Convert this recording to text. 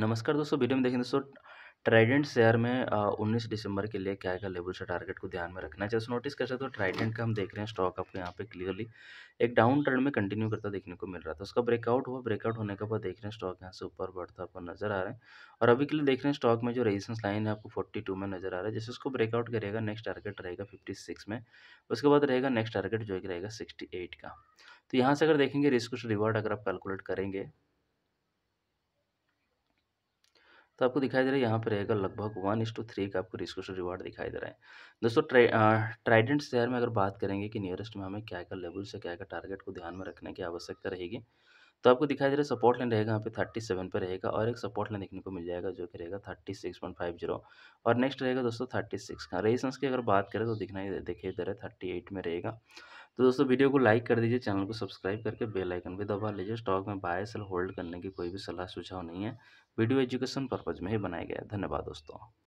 नमस्कार दोस्तों वीडियो में देखें दोस्तों ट्राइडेंट शेयर में उन्नीस दिसंबर के लिए क्या लेवल से टारगेट को ध्यान में रखना है जैसे नोटिस कर सकते हो ट्राइडेंट का हम देख रहे हैं स्टॉक आपको यहाँ पे क्लियरली एक डाउन ट्रेंड में कंटिन्यू करता देखने को मिल रहा था उसका ब्रेकआउट हुआ ब्रेकआउट होने के बाद देख रहे हैं स्टॉक यहाँ से ऊपर बढ़ता हुआ नजर आ रहा है और अभी के लिए देख रहे हैं स्टॉक में जो रेजिस्टेंस लाइन है आपको फोर्टी टू में नजर आ रहा है जैसे उसको ब्रेकआउट करेगा नेक्स्ट टारगेट रहेगा फिफ्टी सिक्स में उसके बाद रहेगा नेक्स्ट टारगेट जो रहेगा सिक्सटी एट का तो यहाँ से अगर देखेंगे रिस्क रिवॉर्ड अगर आप कैलकुलेट करेंगे तो आपको दिखाई दे रहा है यहाँ पर रहेगा लगभग वन इस टू थ्री का आपको रिस्क टू रिवार्ड दिखाई दे रहा है दोस्तों ट्राइडेंट शेयर में अगर बात करेंगे कि नियरेस्ट में हमें क्या क्या लेवल से क्या क्या टारगेट को ध्यान में रखने की आवश्यकता रहेगी तो आपको दिखाई दे रहा है सपोर्ट लाइन रहेगा यहाँ पे थर्टी सेवन पर रहेगा और एक सपोर्ट लाइन देखने को मिल जाएगा जो कि रहेगा thirty six point five zero और नेक्स्ट रहेगा दोस्तों थर्टी सिक्स का रेजिस्टेंस की अगर बात करें तो दिखाई दिखाई दे रहा है थर्टी एट में रहेगा तो दोस्तों वीडियो को लाइक कर दीजिए चैनल को सब्सक्राइब करके बेल आइकन भी दबा लीजिए स्टॉक में बाय सेल होल्ड करने की कोई भी सलाह सुझाव नहीं है वीडियो एजुकेशन पर्पज़ में ही बनाया गया है धन्यवाद दोस्तों